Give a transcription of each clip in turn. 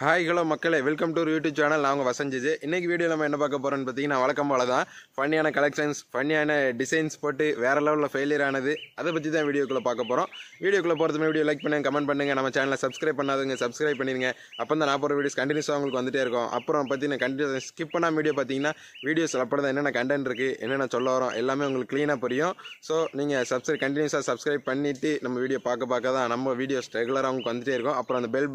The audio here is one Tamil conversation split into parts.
ஹாய் ஹலோ மக்களே வெல்கம் டு யூடியூப் சேனல் நான் உங்கள் வசஞ்சிஜு இன்றைக்கி வீடியோ நம்ம என்ன பார்க்க போகிறோன்னு பார்த்தீங்கன்னா வழக்கம் போல தான் ஃபன்னியான கலெக்ஷன்ஸ் ஃபன்னியான டிசைன்ஸ் போட்டு வேறு லெவலில் ஃபெயிலியர் ஆனது அதை பற்றி தான் வீடியோக்குள்ளே பார்க்க போகிறோம் வீடியோக்குள்ளே போகிறதுமே வீடியோ லைக் பண்ணுங்கள் கமெண்ட் பண்ணுங்கள் நம்ம சேனலில் சப்ஸ்கிரைப் பண்ணாதுங்க சப்ஸ்கிரைப் பண்ணிடுங்க அப்போ தான் நான் போகிற வீடியோஸ் கண்டினியூஸாக உங்களுக்கு வந்துட்டே இருக்கும் அப்புறம் பார்த்தீங்கன்னா கண்டினியூஸ் ஸ்கிப் பண்ணால் வீடியோ பார்த்தீங்கன்னா வீடியோஸ் அப்படி என்னென்ன கண்டென்ட் இருக்குது என்னென்ன சொல்ல வரோம் எல்லாமே உங்களுக்கு க்ளீனாக புரியும் ஸோ நீங்கள் சப்ஸ்கிரைப் கண்டினியூஸாக சப்ஸ்கிரைப் பண்ணிவிட்டு நம்ம வீடியோ பார்க்க பார்க்க தான் நம்ம வீடியோஸ் ரெகுலராக உங்களுக்கு வந்துட்டே இருக்கும் அப்புறம் அந்த பெல்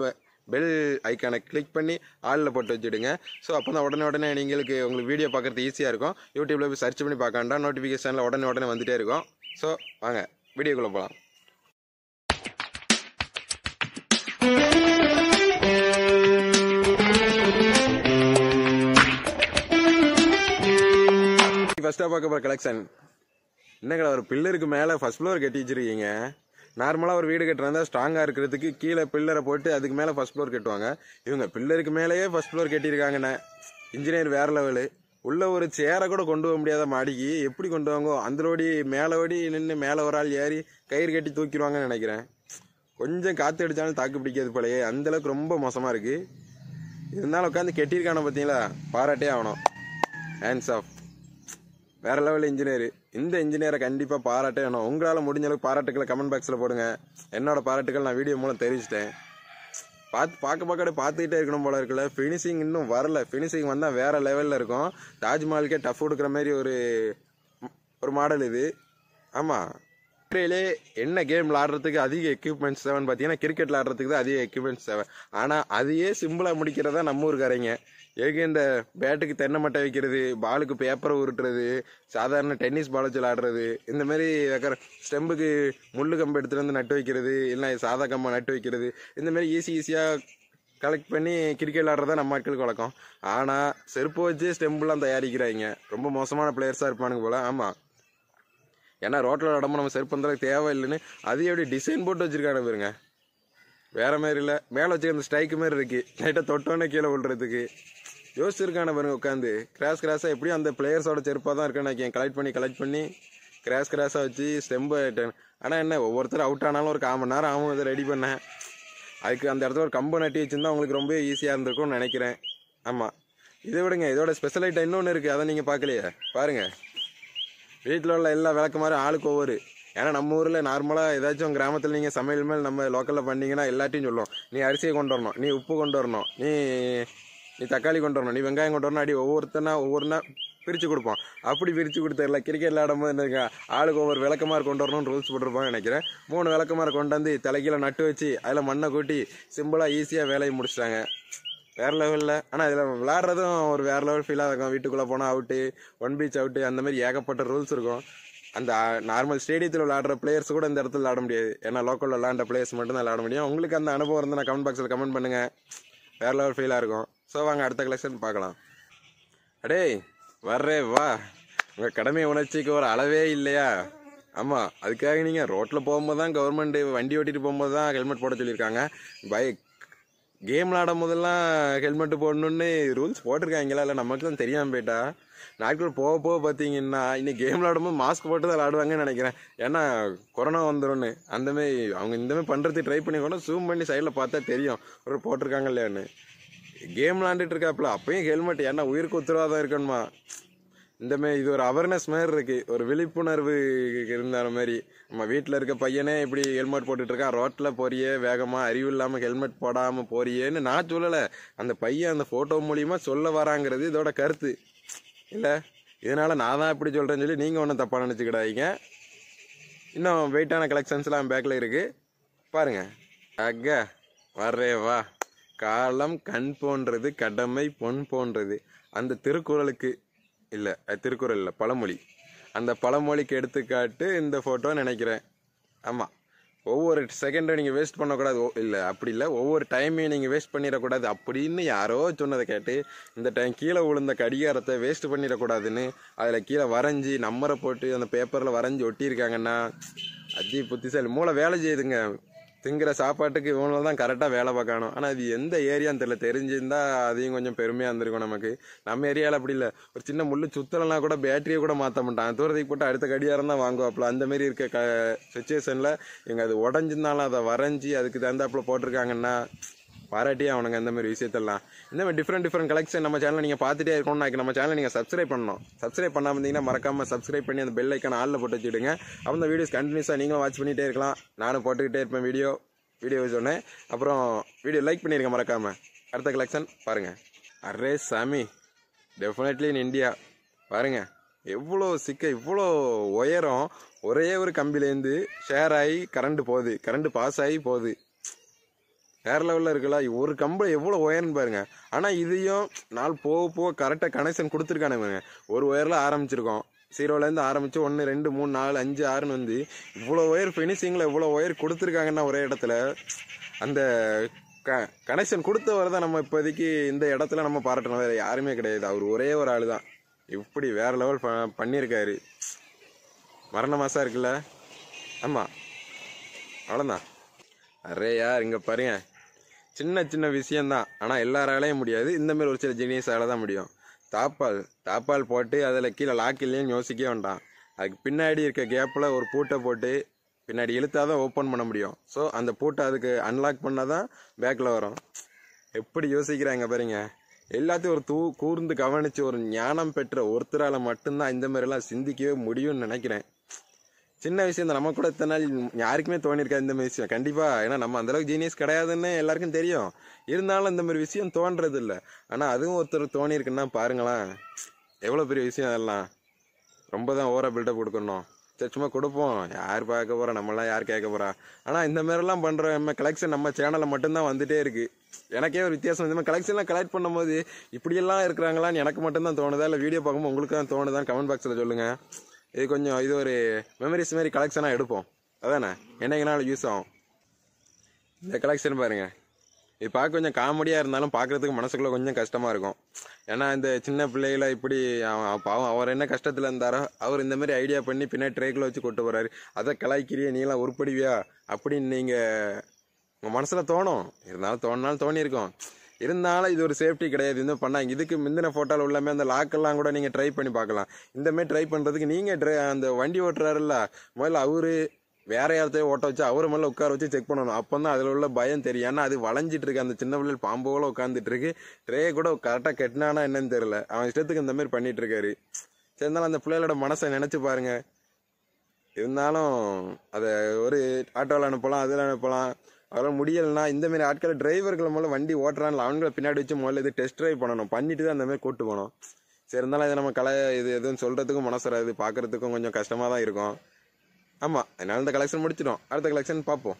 பெல் ஐக்கானை கிளிக் பண்ணி ஆளில் போட்டு வச்சுடுங்க ஸோ அப்போ தான் உடனே உடனே நீங்களுக்கு உங்களுக்கு வீடியோ பார்க்குறது ஈஸியாக இருக்கும் யூடியூப்பில் போய் சர்ச் பண்ணி பார்க்காண்டா நோட்டிஃபிகேஷனில் உடனே உடனே வந்துகிட்டே இருக்கும் ஸோ வாங்க வீடியோக்குள்ளே போகலாம் ஃபஸ்ட்டாக பார்க்க போகிற கலெக்ஷன் கடை ஒரு பில்லருக்கு மேலே ஃபஸ்ட் ஃப்ளோர் கட்டி வச்சுருக்கீங்க நார்மலாக ஒரு வீடு கட்டுறாங்க ஸ்ட்ராங்காக இருக்கிறதுக்கு கீழே பில்லரை போட்டு அதுக்கு மேலே ஃபஸ்ட் ஃப்ளோர் கட்டுவாங்க இவங்க பில்லருக்கு மேலேயே ஃபஸ்ட் ஃப்ளோர் கட்டியிருக்காங்கண்ணே இன்ஜினியர் வேற லெவலு உள்ள ஒரு சேரை கூட கொண்டு போக முடியாத மாடிக்கு எப்படி கொண்டு வாங்கோ அந்தலோடி மேலோடி நின்று மேலே ஒரு ஆள் ஏறி கயிறு கட்டி தூக்கிடுவாங்கன்னு நினைக்கிறேன் கொஞ்சம் காற்று அடித்தாலும் தாக்கு பிடிக்காது போலயே அந்தளவுக்கு ரொம்ப மோசமாக இருக்குது இருந்தாலும் உட்காந்து கெட்டியிருக்கானே பார்த்தீங்களா பாராட்டே ஆகணும் ஹேண்ட்ஸ் ஆஃப் வேற லெவல் இன்ஜினியர் இந்த இன்ஜினியரை கண்டிப்பாக பாராட்டே வேணும் உங்களால் முடிஞ்ச அளவுக்கு பாராட்டுக்களை கமெண்ட் பாக்ஸில் போடுங்க என்னோட பாராட்டுக்கள் நான் வீடியோ மூலம் தெரிவிச்சிட்டேன் பார்த்து பார்க்க பார்க்கடே பார்த்துக்கிட்டே இருக்கணும் போல இருக்குல்ல ஃபினிஷிங் இன்னும் வரல ஃபினிஷிங் வந்தால் வேறு லெவலில் இருக்கும் தாஜ்மஹாலுக்கே டஃப் கொடுக்குற மாதிரி ஒரு ஒரு மாடல் இது ஆமாம் இன்றையிலே என்ன கேம் விளாடுறதுக்கு அதிக எக்யூப்மெண்ட்ஸ் தேவைன்னு பார்த்தீங்கன்னா கிரிக்கெட் விளாடுறதுக்கு தான் அதிக எக்யூப்மெண்ட்ஸ் தேவை ஆனால் அதையே சிம்பிளாக முடிக்கிறதா நம்ம ஊருக்காரங்க எதுக்கு இந்த பேட்டுக்கு தென்னை மட்டை வைக்கிறது பாலுக்கு பேப்பரை உருட்டுறது சாதாரண டென்னிஸ் பால் வச்சு விளாடுறது இந்த மாதிரி வைக்கிற ஸ்டெம்புக்கு முள்ளு கம்பு எடுத்துகிட்டு வந்து நட்டு வைக்கிறது இல்லை சாதா கம்பை நட்டு வைக்கிறது இந்த மாதிரி ஈஸி ஈஸியாக கலெக்ட் பண்ணி கிரிக்கெட் விளாட்றதா நம்ம மக்களுக்கு வழக்கம் ஆனால் செருப்பு வச்சு ஸ்டெம்புலாம் தயாரிக்கிறாங்க ரொம்ப மோசமான பிளேயர்ஸாக இருப்பானுங்க போல் ஆமாம் ஏன்னா ரோட்டில் உடம்பு நம்ம சரி பண்ணுறதுக்கு தேவை இல்லைன்னு அதையும் எப்படி டிசைன் போட்டு வச்சுருக்கானு பாருங்க வேறு மாதிரி இல்லை மேலே வச்சுருக்க அந்த ஸ்ட்ரைக்கு மாதிரி இருக்குது லைட்டாக தொட்டோன்னே கீழே விழுறதுக்கு யோசிச்சிருக்கான பாருங்க உட்காந்து கிராஸ் கிராஸாக எப்படியும் அந்த பிளேயர்ஸோட செருப்பாக தான் இருக்கேன்னு கலெக்ட் பண்ணி கலெக்ட் பண்ணி கிராஸ் கிராஸாக வச்சு ஸ்டெம்பு ஆனால் என்ன ஒவ்வொருத்தர் அவுட் ஆனாலும் ஒரு காமன் நேரம் ஆகும் அதை ரெடி பண்ணேன் அதுக்கு அந்த இடத்துல ஒரு கம்பு நட்டி வச்சுருந்தா உங்களுக்கு ரொம்ப ஈஸியாக இருந்திருக்கும்னு நினைக்கிறேன் ஆமாம் இதை விடுங்க இதோட ஸ்பெஷல் இன்னொன்று இருக்குது அதை நீங்கள் பார்க்கலையே பாருங்கள் வீட்டில் உள்ள எல்லா விளக்குமாறு ஆளுக்கு ஒவ்வொரு ஏன்னா நம்ம ஊரில் நார்மலாக ஏதாச்சும் கிராமத்தில் நீங்கள் சமையல் மேல் நம்ம லோக்கலில் பண்ணிங்கன்னா எல்லாத்தையும் சொல்லுவோம் நீ அரிசியை கொண்டு வரணும் நீ உப்பு கொண்டு வரணும் நீ நீ தக்காளி கொண்டு வரணும் நீ வெங்காயம் கொண்டு வரணும் அடி ஒவ்வொருத்தனா ஒவ்வொருனா பிரித்து கொடுப்போம் அப்படி பிரித்து கொடுத்துடல கிரிக்கெட் விளையாடும்போது எனக்கு ஆளுக்கு ஒவ்வொரு விளக்கமாக கொண்டு வரணும்னு ரூல்ஸ் போட்டிருப்பாங்க நினைக்கிறேன் மூணு கொண்டு வந்து தலைக்கீழ நட்டு வச்சு அதில் மண்ணை கூட்டி சிம்பிளாக ஈஸியாக வேலையை முடிச்சிட்டாங்க வேறு லெவலில் ஆனால் இதில் விளாட்றதும் ஒரு வேறு லெவல் ஃபீலாக இருக்கும் வீட்டுக்குள்ளே போனால் அவுட்டு ஒன் பீச் அவுட்டு அந்த மாதிரி ஏகப்பட்ட ரூல்ஸ் இருக்கும் அந்த நார்மல் ஸ்டேடியத்தில் விளாடுற பிளேயர்ஸ் கூட இந்த இடத்துல விளாட முடியாது ஏன்னா லோக்கலில் விளாண்ட பிளேயர்ஸ் மட்டும் தான் விளாட முடியும் உங்களுக்கு அந்த அனுபவம் இருந்தால் கமெண்ட் பாக்ஸில் கமெண்ட் பண்ணுங்கள் வேறு லெவல் ஃபீலாக இருக்கும் ஸோ வாங்க அடுத்த கலெக்ஷன் பார்க்கலாம் அடே வர்றே வா உங்கள் கடமை உணர்ச்சிக்கு ஒரு அளவே இல்லையா ஆமாம் அதுக்காக நீங்கள் ரோட்டில் போகும்போது தான் கவர்மெண்ட் வண்டி ஓட்டிகிட்டு போகும்போது தான் ஹெல்மெட் போட சொல்லியிருக்காங்க பைக் கேம் விளாடும் போதெல்லாம் ஹெல்மெட் போடணுன்னு ரூல்ஸ் போட்டிருக்காங்களா இல்லை நமக்கு தான் தெரியாமல் போயிட்டா நாட்கள் போக போக பார்த்தீங்கன்னா இன்னும் கேம் விளாடும்போது மாஸ்க் போட்டு தான் விளாடுவாங்கன்னு நினைக்கிறேன் ஏன்னா கொரோனா வந்துடும்னு அந்தமாரி அவங்க இந்தமாதிரி பண்ணுறது ட்ரை பண்ணி கூட ஜூம் பண்ணி சைடில் பார்த்தா தெரியும் ஒரு போட்டிருக்காங்க இல்லையான்னு கேம் விளாண்டுட்டு இருக்காப்புல அப்பயும் ஹெல்மெட் ஏன்னா உயிருக்கு உத்தரவாதம் இருக்கணுமா இந்த மாதிரி இது ஒரு அவேர்னஸ் மாதிரி இருக்குது ஒரு விழிப்புணர்வு இருந்தால மாதிரி நம்ம வீட்டில் இருக்க பையனே இப்படி ஹெல்மெட் போட்டுட்டு இருக்கான் ரோட்டில் போறியே வேகமாக அறிவு இல்லாமல் ஹெல்மெட் போடாமல் போறியேன்னு நான் சொல்லலை அந்த பையன் அந்த ஃபோட்டோ மூலியமா சொல்ல வராங்கிறது இதோட கருத்து இல்லை இதனால் நான் தான் இப்படி சொல்கிறேன்னு சொல்லி நீங்கள் ஒன்றும் தப்பாக நினச்சிக்கிடாதீங்க இன்னும் வெயிட்டான கலெக்ஷன்ஸ்லாம் பேக்கில் இருக்குது பாருங்கள் அக்க வரே வா காலம் கண் போன்றது கடமை பொன் போன்றது அந்த திருக்குறளுக்கு இல்லை திருக்குறள் இல்லை பழமொழி அந்த பழமொழிக்கு எடுத்துக்காட்டு இந்த ஃபோட்டோ நினைக்கிறேன் ஆமாம் ஒவ்வொரு செகண்டும் நீங்கள் வேஸ்ட் பண்ணக்கூடாது ஓ இல்லை அப்படி இல்லை ஒவ்வொரு டைமையும் நீங்கள் வேஸ்ட் பண்ணிடக்கூடாது அப்படின்னு யாரோ சொன்னதை கேட்டு இந்த டைம் கீழே விழுந்த கடிகாரத்தை வேஸ்ட் பண்ணிடக்கூடாதுன்னு அதில் கீழே வரைஞ்சி நம்பரை போட்டு அந்த பேப்பரில் வரைஞ்சி ஒட்டியிருக்காங்கன்னா அதி புத்திசாலி மூளை வேலை செய்யுதுங்க திங்கிற சாப்பாட்டுக்கு இவங்கள தான் கரெக்டாக வேலை பார்க்கணும் ஆனால் அது எந்த ஏரியான்னு தெரியல தெரிஞ்சிருந்தா அதையும் கொஞ்சம் பெருமையாக இருந்திருக்கும் நமக்கு நம்ம ஏரியாவில் அப்படி இல்லை ஒரு சின்ன முள் சுத்தலைனா கூட பேட்டரியை கூட மாற்ற மாட்டான் தூரத்துக்கு போட்டு அடுத்த கடியாரம் தான் வாங்குவாப்பில் அந்தமாரி இருக்க க சுச்சுவேஷனில் எங்கள் அது உடஞ்சிருந்தாலும் அதை வரைஞ்சி அதுக்கு தகுந்தாப்புல போட்டிருக்காங்கன்னா பாராட்டியே அவனுங்க இந்த மாதிரி விஷயத்தெல்லாம் இந்த மாதிரி டிஃப்ரெண்ட் டிஃப்ரெண்ட் கலெக்ஷன் நம்ம சேனல் நீங்கள் பார்த்துட்டே இருக்கணும்னா நம்ம சேனலை நீங்கள் சப்ஸ்கிரைப் பண்ணணும் சப்ஸ்கிரைப் பண்ணாமல் இருந்தீங்கன்னா மறக்காமல் சப்ஸ்கிரைப் பண்ணி அந்த பெல் ஐக்கான ஆளில் போட்டு வச்சுடுங்க அப்போ அந்த வீடியோஸ் கண்டினியூஸாக நீங்களும் வாட்ச் பண்ணிகிட்டே இருக்கலாம் நானும் போட்டுக்கிட்டே இருப்பேன் வீடியோ வீடியோ சொன்னேன் அப்புறம் வீடியோ லைக் பண்ணியிருக்கேன் மறக்காமல் அடுத்த கலெக்ஷன் பாருங்கள் அரே சாமி டெஃபினெட்லி இன் இந்தியா பாருங்கள் எவ்வளோ சிக்க இவ்வளோ உயரம் ஒரே ஒரு கம்பிலேருந்து ஷேர் ஆகி கரண்ட்டு போகுது கரண்ட்டு பாஸ் ஆகி போகுது வேறு லெவலில் இருக்குல்ல ஒரு கம்பு எவ்வளோ ஒயர்னு பாருங்கள் ஆனால் இதையும் நாள் போக போக கரெக்டாக கனெக்ஷன் கொடுத்துருக்கானுங்க ஒரு ஒயரில் ஆரம்பிச்சிருக்கோம் சீரோலேருந்து ஆரம்பித்து ஒன்று ரெண்டு மூணு நாலு அஞ்சு ஆறுன்னு வந்து இவ்வளோ ஒயர் ஃபினிஷிங்கில் இவ்வளோ ஒயர் கொடுத்துருக்காங்கன்னா ஒரே இடத்துல அந்த க கனெக்ஷன் கொடுத்தவரை தான் நம்ம இப்போதைக்கு இந்த இடத்துல நம்ம பாராட்டணும் வேறு யாருமே கிடையாது அவர் ஒரே ஒரு ஆள் தான் இப்படி வேறு லெவல் ப பண்ணியிருக்காரு மரண மாதம் இருக்குல்ல ஆமாம் அவ்வளோதான் யார் இங்கே பாருங்க சின்ன சின்ன விஷயம்தான் ஆனால் எல்லாராலையும் முடியாது இந்தமாரி ஒரு சில ஜீனியஸால தான் முடியும் தாப்பால் தாப்பால் போட்டு அதில் கீழே லாக் இல்லைன்னு யோசிக்க வேண்டான் அதுக்கு பின்னாடி இருக்க கேப்பில் ஒரு பூட்டை போட்டு பின்னாடி இழுத்தால் தான் ஓப்பன் பண்ண முடியும் ஸோ அந்த பூட்டை அதுக்கு அன்லாக் பண்ணால் தான் பேக்கில் வரும் எப்படி யோசிக்கிறாங்க பாருங்க எல்லாத்தையும் ஒரு தூ கூர்ந்து கவனித்து ஒரு ஞானம் பெற்ற ஒருத்தரால் மட்டும்தான் இந்த மாதிரிலாம் சிந்திக்கவே முடியும்னு நினைக்கிறேன் சின்ன விஷயம் தான் நம்ம கூட இத்தனை நாள் யாருக்குமே தோணிருக்காது இந்த மாதிரி விஷயம் கண்டிப்பாக ஏன்னா நம்ம அந்தளவுக்கு ஜீனியஸ் கிடையாதுன்னு எல்லாருக்கும் தெரியும் இருந்தாலும் இந்த மாதிரி விஷயம் தோன்றது இல்லை ஆனால் அதுவும் ஒருத்தர் தோணியிருக்குன்னா பாருங்களேன் எவ்வளோ பெரிய விஷயம் அதெல்லாம் ரொம்ப தான் ஓவராக பில்டப் கொடுக்கணும் சும்மா கொடுப்போம் யார் பார்க்க போகிறா நம்மளாம் யார் கேட்க போகிறா ஆனால் இந்த மாதிரிலாம் பண்ணுற நம்ம கலெக்ஷன் நம்ம சேனலில் மட்டும்தான் வந்துகிட்டே இருக்குது எனக்கே ஒரு வித்தியாசம் இந்த மாதிரி கலெக்ஷன்லாம் கலெக்ட் பண்ணும்போது இப்படியெல்லாம் இருக்கிறாங்களான்னு எனக்கு மட்டும்தான் தோணுதா இல்லை வீடியோ பார்க்கும்போது உங்களுக்கு தான் தோணுதான் கமெண்ட் பாக்ஸில் சொல்லுங்கள் இது கொஞ்சம் இது ஒரு மெமரிஸ் மாதிரி கலெக்ஷனாக எடுப்போம் அதானே நாள் யூஸ் ஆகும் இந்த கலெக்ஷன் பாருங்கள் இது பார்க்க கொஞ்சம் காமெடியாக இருந்தாலும் பார்க்குறதுக்கு மனசுக்குள்ளே கொஞ்சம் கஷ்டமாக இருக்கும் ஏன்னா இந்த சின்ன பிள்ளைகள இப்படி பாவம் அவர் என்ன கஷ்டத்தில் இருந்தாரோ அவர் இந்த மாதிரி ஐடியா பண்ணி பின்னாடி ட்ரேக்கில் வச்சு கொண்டு போகிறாரு அதை கலாய்க்கிறிய நீலாம் உருப்படிவியா அப்படின்னு நீங்கள் உங்கள் மனசில் தோணும் இருந்தாலும் தோணினாலும் தோணியிருக்கோம் இருந்தாலும் இது ஒரு சேஃப்டி கிடையாது இன்னும் பண்ணாங்க இதுக்கு முந்தின ஃபோட்டோவில் உள்ளமே அந்த லாக்கெல்லாம் கூட நீங்கள் ட்ரை பண்ணி பார்க்கலாம் இந்தமாரி ட்ரை பண்ணுறதுக்கு நீங்கள் ட்ரை அந்த வண்டி ஓட்டுறாருல்ல முதல்ல அவர் வேற யார்த்தையும் ஓட்ட வச்சு அவர் மேலே உட்கார வச்சு செக் பண்ணணும் அப்போ தான் அதில் உள்ள பயம் தெரியும் ஏன்னா அது வளைஞ்சிட்டு இருக்கு அந்த சின்ன பிள்ளைகள் பாம்போல உட்காந்துட்டு இருக்கு ட்ரே கூட கரெக்டாக கெட்டினானா என்னன்னு தெரியல அவன் இஷ்டத்துக்கு இந்த மாதிரி பண்ணிட்டு இருக்காரு இருந்தாலும் அந்த பிள்ளைகளோட மனசை நினச்சி பாருங்க இருந்தாலும் அதை ஒரு ஆட்டோவில் அனுப்பலாம் அதில் அனுப்பலாம் அதெல்லாம் முடியலைன்னா இந்த மாதிரி ஆட்களை டிரைவர்கள் முதல்ல வண்டி ஓட்டுறான்ல அவங்களை பின்னாடி வச்சு முதல்ல இது டெஸ்ட் ட்ரைவ் பண்ணணும் பண்ணிட்டு தான் அந்தமாதிரி கூட்டு போனோம் சரி இருந்தாலும் இது நம்ம கலை இது எதுவும் சொல்கிறதுக்கும் வராது பார்க்குறதுக்கும் கொஞ்சம் கஷ்டமாக தான் இருக்கும் ஆமாம் அதனால் இந்த கலெக்ஷன் முடிச்சிடும் அடுத்த கலெக்ஷன் பார்ப்போம்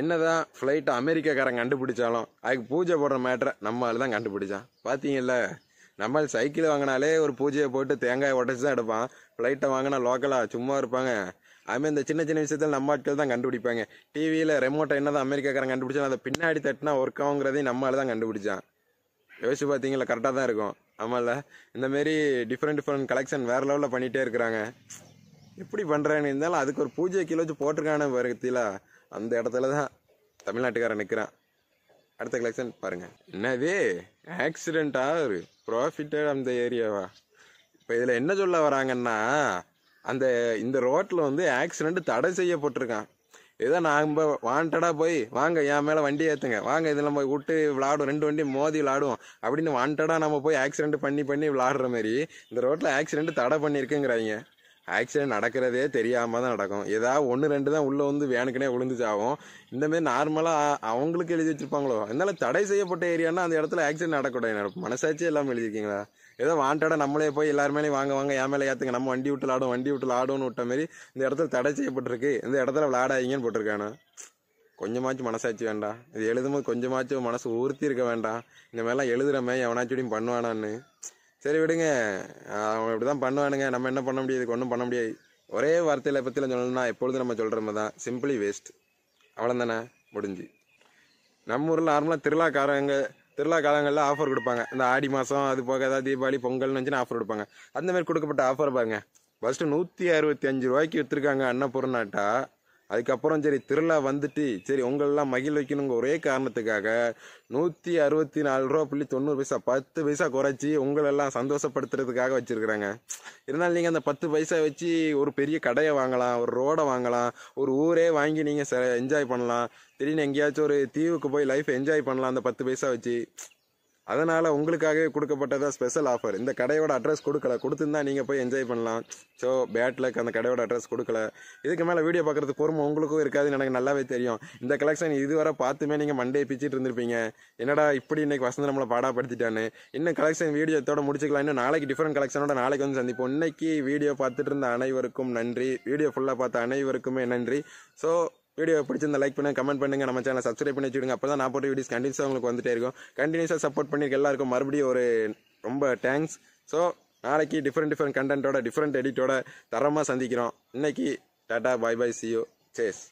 என்ன தான் ஃப்ளைட்டை அமெரிக்காக்காரன் கண்டுபிடிச்சாலும் அதுக்கு பூஜை போடுற மேட்ரை நம்ம ஆள் தான் கண்டுபிடிச்சான் பார்த்தீங்கல்ல நம்ம சைக்கிள் வாங்கினாலே ஒரு பூஜையை போட்டு தேங்காய் உடச்சி தான் எடுப்பான் ஃப்ளைட்டை வாங்கினா லோக்கலாக சும்மா இருப்பாங்க அதுமாதிரி இந்த சின்ன சின்ன விஷயத்தில் நம்ம ஆட்கள் தான் கண்டுபிடிப்பாங்க டிவியில் ரெமோட்டை என்ன தான் அமெரிக்காக்காரன் கண்டுபிடிச்சா அதை பின்னாடி தட்டினா ஒர்க் ஆகுங்கிறதையும் நம்மளால தான் கண்டுபிடிச்சான் யோசிச்சு பார்த்தீங்களா கரெக்டாக தான் இருக்கும் ஆமாம்ல இந்தமாரி டிஃப்ரெண்ட் டிஃப்ரெண்ட் கலெக்ஷன் வேறு லெவலில் பண்ணிகிட்டே இருக்கிறாங்க எப்படி பண்ணுறான்னு இருந்தாலும் அதுக்கு ஒரு பூஜை கீழே வச்சு போட்டிருக்கான வருத்தில அந்த இடத்துல தான் தமிழ்நாட்டுக்காரன் நிற்கிறான் அடுத்த கலெக்ஷன் பாருங்கள் என்னவே ஆக்சிடெண்ட்டாக ஒரு ப்ராஃபிட்டட் அந்த ஏரியாவா இப்போ இதில் என்ன சொல்ல வராங்கன்னா அந்த இந்த ரோட்டில் வந்து ஆக்சிடெண்ட் தடை செய்யப்பட்டிருக்கான் ஏதோ நான் வாண்டடாக போய் வாங்க என் மேலே வண்டி ஏற்றுங்க வாங்க இதில் நம்ம விட்டு விளாடுவோம் ரெண்டு வண்டி மோதி விளாடுவோம் அப்படின்னு வாண்டடாக நம்ம போய் ஆக்சிடெண்ட் பண்ணி பண்ணி விளாடுற மாதிரி இந்த ரோட்டில் ஆக்சிடெண்ட் தடை பண்ணியிருக்குங்கிறாங்க ஆக்சிடென்ட் நடக்கிறதே தெரியாமல் தான் நடக்கும் ஏதாவது ஒன்று ரெண்டு தான் உள்ளே வந்து வேனுக்குனே விழுந்துச்சாகும் இந்தமாரி நார்மலாக அவங்களுக்கு எழுதி வச்சுருப்பாங்களோ அதனால தடை செய்யப்பட்ட ஏரியானா அந்த இடத்துல ஆக்சிடென்ட் நடக்கக்கூடாது மனசாட்சி எல்லாம் எழுதியிருக்கீங்களா ஏதோ வாண்டடாக நம்மளே போய் எல்லாருமே வாங்க வாங்க என் மேலே ஏற்றுங்க நம்ம வண்டி விட்டு ஆடும் வண்டி விட்டு ஆடும்னு விட்ட மாரி இந்த இடத்துல தடை செய்யப்பட்டிருக்கு இந்த இடத்துல விளையாடாதீங்கன்னு போட்டிருக்கானு கொஞ்சமாச்சும் மனசாட்சி வேண்டாம் இது எழுதும்போது கொஞ்சமாச்சும் மனசு ஊர்த்தி இருக்க வேண்டாம் இந்த மாதிரிலாம் எழுதுகிறமே எவனாச்சும் பண்ணுவானான்னு சரி விடுங்க அவன் இப்படி தான் பண்ணுவானுங்க நம்ம என்ன பண்ண முடியாது ஒன்றும் பண்ண முடியாது ஒரே வார்த்தையில் பற்றியில் சொல்லணும்னா எப்பொழுதும் நம்ம சொல்கிற மாதிரி தான் சிம்பிளி வேஸ்ட் தானே முடிஞ்சு நம்ம ஊரில் நார்மலாக திருவிழாக்காரங்க திருவிழா காலங்களில் ஆஃபர் கொடுப்பாங்க இந்த ஆடி மாதம் அது போக ஏதாவது தீபாவளி பொங்கல்னு வச்சுன்னா ஆஃபர் கொடுப்பாங்க அந்த மாதிரி கொடுக்கப்பட்ட ஆஃபர் பாருங்க ஃபஸ்ட்டு நூற்றி அறுபத்தி அஞ்சு ரூபாய்க்கு விற்றுருக்காங்க அன்னபூர்ணாட்டா அதுக்கப்புறம் சரி திருவிழா வந்துட்டு சரி உங்களெல்லாம் மகிழ் வைக்கணுங்க ஒரே காரணத்துக்காக நூற்றி அறுபத்தி நாலு ரூபா புள்ளி தொண்ணூறு பைசா பத்து பைசா குறைச்சி உங்களெல்லாம் சந்தோஷப்படுத்துறதுக்காக வச்சுருக்குறாங்க இருந்தாலும் நீங்கள் அந்த பத்து பைசா வச்சு ஒரு பெரிய கடையை வாங்கலாம் ஒரு ரோடை வாங்கலாம் ஒரு ஊரே வாங்கி நீங்கள் என்ஜாய் பண்ணலாம் திடீர்னு எங்கேயாச்சும் ஒரு தீவுக்கு போய் லைஃப் என்ஜாய் பண்ணலாம் அந்த பத்து பைசா வச்சு அதனால் உங்களுக்காகவே கொடுக்கப்பட்டதா ஸ்பெஷல் ஆஃபர் இந்த கடையோட அட்ரஸ் கொடுக்கல கொடுத்துருந்தா நீங்கள் போய் என்ஜாய் பண்ணலாம் ஸோ பேட் லக் அந்த கடையோட அட்ரஸ் கொடுக்கல இதுக்கு மேலே வீடியோ பார்க்குறது பொறுமை உங்களுக்கும் இருக்காதுன்னு எனக்கு நல்லாவே தெரியும் இந்த கலெக்ஷன் இதுவரை பார்த்துமே நீங்கள் மண்டே பிச்சுட்டு இருந்திருப்பீங்க என்னடா இப்படி இன்றைக்கி வசந்த நம்மளை பாடாப்படுத்திட்டான்னு இன்னும் கலெக்ஷன் வீடியோத்தோட முடிச்சுக்கலாம் இன்னும் நாளைக்கு டிஃப்ரெண்ட் கலெக்ஷனோட நாளைக்கு வந்து சந்திப்போம் இன்னைக்கு வீடியோ பார்த்துட்டு இருந்த அனைவருக்கும் நன்றி வீடியோ ஃபுல்லாக பார்த்த அனைவருக்குமே நன்றி ஸோ வீடியோ பிடிச்சிருந்த லைக் பண்ணுங்க கமெண்ட் பண்ணுங்கள் நம்ம சேனல் சப்ஸ்கிரைப் பண்ணி வச்சுடுங்க அப்போ தான் நான் போட்டு வீடியோஸ் கண்டினியூஸாக உங்களுக்கு வந்துட்டே இருக்கும் கண்டினியூஸாக சப்போர்ட் பண்ணி எல்லாருக்கும் மறுபடியும் ஒரு ரொம்ப தேங்க்ஸ் ஸோ நாளைக்கு டிஃப்ரெண்ட் டிஃப்ரெண்ட் கண்டென்ட்டோட டிஃப்ரெண்ட் எடிட்டோட தரமாக சந்திக்கிறோம் இன்னைக்கு டாட்டா பாய் பாய் சியோ சேஸ்